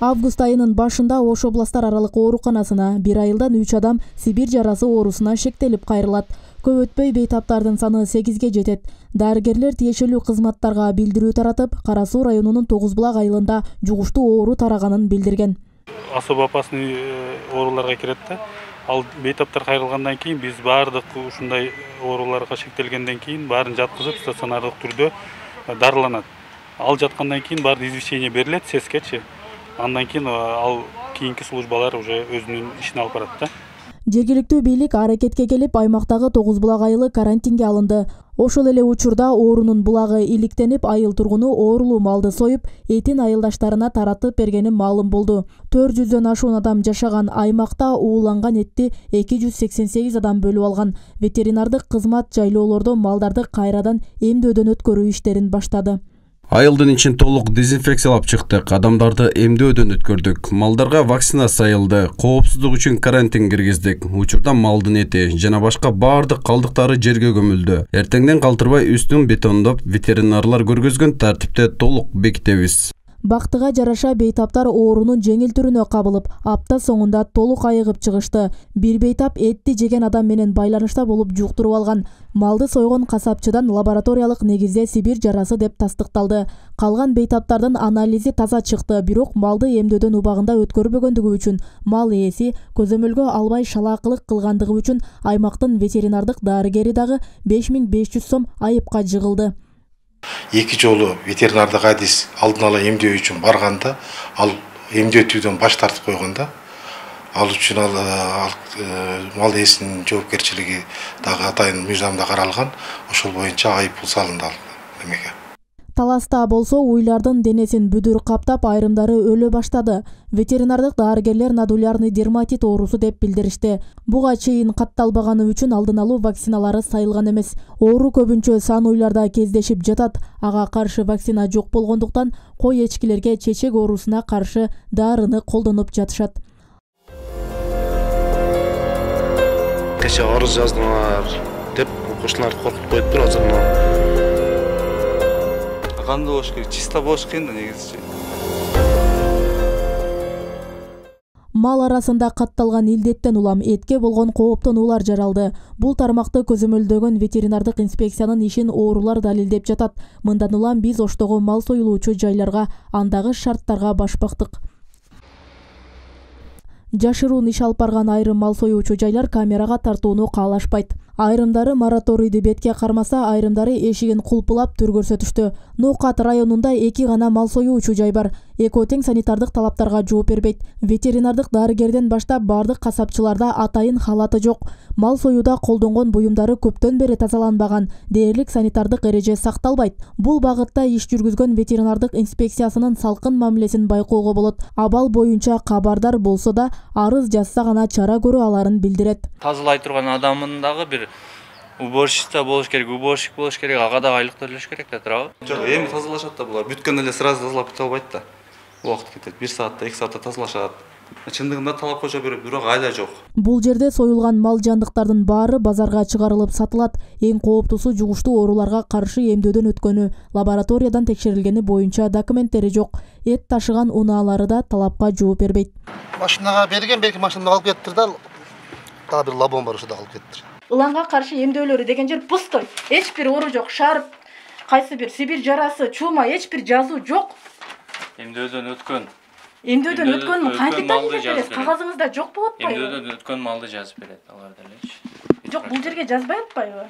август айынын башында ош областтар аралык ооруканасына бир айылдан үч адам сибир жарасы оорусуна шектелип кайрылат көп өтпөй бейтаптардын саны сегизге жетет дарыгерлер тиешелүү кызматтарга билдирүү таратып кара суу районунун тогуз булак айылында жугуштуу оору тараганын билдирген особо опасный э, ооруларга кирет да ал бейтаптар кайрылгандан кийин биз баардык ушундай ооруларга шектелгенден кийин баарын жаткызып стационардык түрдө дарыланат ал жаткандан кийин баарын извещение берилет сескечи андан кейін ал кейінгі службалар уже өзінің ішін алып барады да жергиликтүү бийлик аракетке келип аймактагы тогуз булак айылы карантинге алынды ошол эле учурда оорунун булагы иликтенип айыл тургуну оорулуу малды союп этин айылдаштарына таратып бергени маалым болду төрт жүздөн ашуун адам жашаган аймакта ууланган этти эки жүз сексен сегиз адам бөлүп алган ветеринардык кызмат жайлоолордо малдарды кайрадан эмдөөдөн өткөрүү иштерин баштады айылдын ичин толук дезинфекциялап чыктык адамдарды эмдөөдөн өткөрдүк малдарга вакцина сайылды коопсуздук үчүн карантин киргиздик учурда малдын эти жана башка баардык калдыктары жерге көмүлдү эртеңден калтырбай үстүн бетондоп ветеринарлар көргөзгөн тартипте толук бекитебиз бактыга жараша бейтаптар оорунун жеңил түрүнө кабылып апта соңунда толук айыгып чыгышты бир бейтап этти жеген адам менен байланышта болуп жуктуруп алган малды сойгон касапчыдан лабораториялык негизде сибир жарасы деп тастыкталды калган бейтаптардын анализи таза чыкты бирок малды эмдөөдөн убагында өткөрбөгөндүгү үчүн мал ээси көзөмөлгө албай шалаакылык кылгандыгы үчүн аймактын ветеринардык дарыгери дагы беш миң беш жүз сом айыпка жыгылды екі жолы ветеринардық әдіс алдын ала емдеу үшін барғанда ал емдетуден баш тартып қойғанда ал үшін ал, э, ал ә, мал жауапкершілігі дағы атайын мыйзамда қаралған ошол бойынша айыппұл салынды демеге таласта болсо уйлардын денесин бүдүр каптап айрымдары өлө баштады ветеринардык дарыгерлер надулярный дерматит оорусу деп билдиришти буга чейин катталбаганы үчүн алдын алуу вакциналары сайылган эмес оору көбүнчө сан уйларда кездешип жатат ага каршы вакцина жок болгондуктан кой эчкилерге чечек оорусуна каршы даарыны колдонуп жатышат кече арыз жаздыңар деп кошуналар коркутуп коюптур азыр мына кандай болуш керек чисто болуш кыйын да негизичи мал арасында катталган илдеттен улам этке болгон кооптон улар жаралды бул тармакты көзөмөлдөгөн ветеринардык инспекциянын ишин оорулар далилдеп жатат мындан улам биз оштогу мал союлуучу жайларга андагы шарттарга баш бактык жашыруун иш алып барган айрым мал союучу жайлар камерага тартууну каалашпайт айрымдары мораторийди бетке қармаса айрымдары эшигин құлпылап түр көрсөтүштү ноокат районунда эки гана мал союучу жай бар экөө санитардық талаптарға талаптарга жооп бербейт ветеринардык дарыгерден баштап бардық касапчыларда атайын халаты жоқ мал союуда колдонгон буюмдары көптөн бери тазаланбаған дээрлик санитардық ереже сакталбайт бұл багытта иш жүргүзгөн ветеринардык инспекциясынын салкын мамилесин байкоого болот абал бойынша қабардар болсо да арыз жазса ғана чара көрө аларын билдирет тазалай турган адамындағы дагы уборщица болуш керек уборщик болуш керек ага дагы айлык төлөш керек да туурабы жок эми тазалашат да булар бүткөндө эле сразу тазалап бүтө албайт да убакыт кетет бир саатта эки саатта тазалашат чындыгында талап жооп берет бирок айла жок бул жерде союлган мал жандыктардын баары базарга чыгарылып сатылат эң кооптуусу жугуштуу ооруларга каршы эмдөөдөн өткөнү лабораториядан текшерилгени боюнча документтери жок эт ташыган унаалары да талапка жооп бербейт машинага берген берки машинада алып кетиптир да дагы бир лабон бар ошодо алып кетиптир ыланга каршы эмдөөлөрү деген жер пустой эч бир ору жоқ шарып кайсы бир сибирь жарасы чума эч бир жазуу жок эмдөөдөн өткөн эмдөөдөн өткөнүн кантип далилдеп бересиз кагазыңызда жок болуп атпайбы эмдөөдөн өткөн малды жазып берет алар делечи жок бул жерге жазбай атпайбы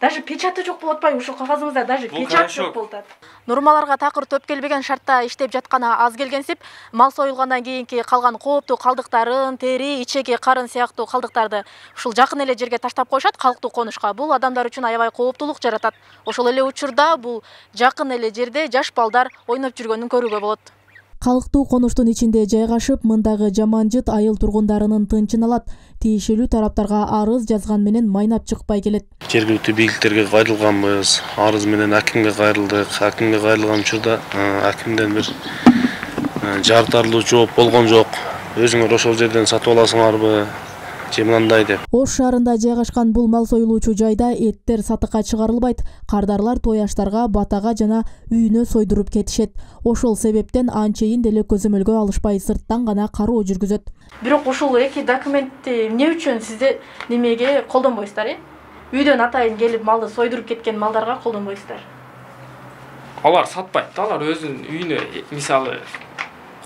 даже печати жок болуп атпайбы ушул кагазыңызда даже печат жок болуп атат нормаларга такыр төп келбеген шартта иштеп жатканы аз келгенсип мал союлгандан кийинки калган кооптуу калдыктарын тери ичеги карын сыяктуу калдыктарды ушул жакын эле жерге таштап коюшат калктуу конушка бул адамдар үчүн аябай кооптуулук жаратат ошол эле учурда бул жакын эле жерде жаш балдар ойноп жүргөнүн көрүүгө болот калктуу конуштун ичинде жайгашып мындагы жаман жыт айыл тургундарынын тынчын алат тиешелүү тараптарга арыз жазган менен майнап чыкпай келет жергиликтүү бийликтерге кайрылганбыз арыз менен акимге кайрылдык акимге кайрылган учурда э, акимден бир э, жартарлуу жооп болгон жок өзүңөр ошол жерден сатып аласыңарбы же ош шаарында жайгашкан бул мал союлуучу жайда эттер сатыкка чыгарылбайт кардарлар аштарга батага жана үйүнө сойдуруп кетишет ошол себептен анчейин деле көзөмөлгө алышпай сырттан гана кароо жүргүзөт бирок ушул эки документти эмне үчүн сізде немеге колдонбойсуздар э үйдөн атайын келип малды сойдуруп кеткен малдарга колдонбойсуздар алар сатпайт да алар өзүнүн үйүнө э, мисалы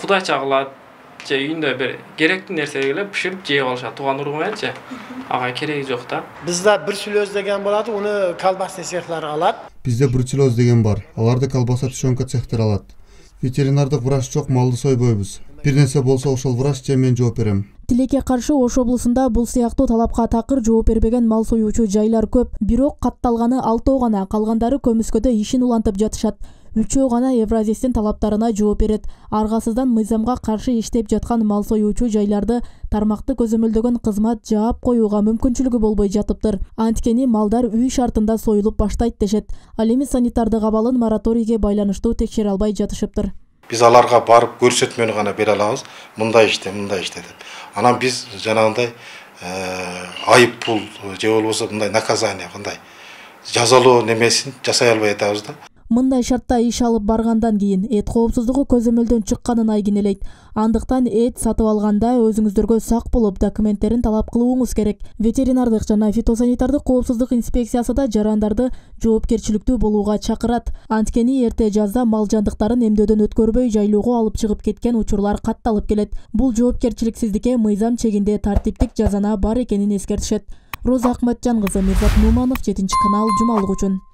кудача кылат же үйүндө бир керектүү эле бышырып жеп алышат тууган уругу же ага кереги жок да бизде бруцеллез деген болот уну колбасный цехтер алат бизде бруцеллез деген бар аларды колбаса тушенка цехтер алат ветеринардык врач жок малды сойбойбуз бир нерсе болсо ошол врач же мен жооп берем тилекке каршы ош облусунда бул сыяктуу талапка такыр жооп бербеген мал союучу жайлар көп бирок катталганы алтоо гана калгандары көмүскөдө ишин улантып жатышат үчөө гана евразистин талаптарына жооп берет аргасыздан мыйзамга каршы иштеп жаткан мал союучу жайларды тармакты көзөмөлдөгөн кызмат жаап коюуга мүмкүнчүлүгү болбой жатыптыр анткени малдар үй шартында союлуп баштайт дешет ал эми санитардык абалын мораторийге байланыштуу текшере албай жатышыптыр биз аларга барып көрсөтмөнү гана бере алабыз мындай иште мындай иште деп анан биз жанагындай э, айып пул э, же болбосо мындай наказание мындай жазалоо немесин жасай албай атабыз да мындай шартта иш алып баргандан кийин эт коопсуздугу көзөмөлдөн чыкканын айгинелейт андыктан эт сатып алганда өзүңүздөргө сак болуп документтерин талап кылууңуз керек ветеринардык жана фитосанитардык коопсуздук инспекциясы да жарандарды жоопкерчиликтүү болууга чакырат анткени эрте жазда мал жандыктарын эмдөөдөн өткөрбөй жайлоого алып чыгып кеткен учурлар катталып келет бул жоопкерчиликсиздикке мыйзам чегинде тартиптик жазана бар экенин эскертишет роза акматжан кызы мирзат нуманов жетинчи канал жумалык үчүн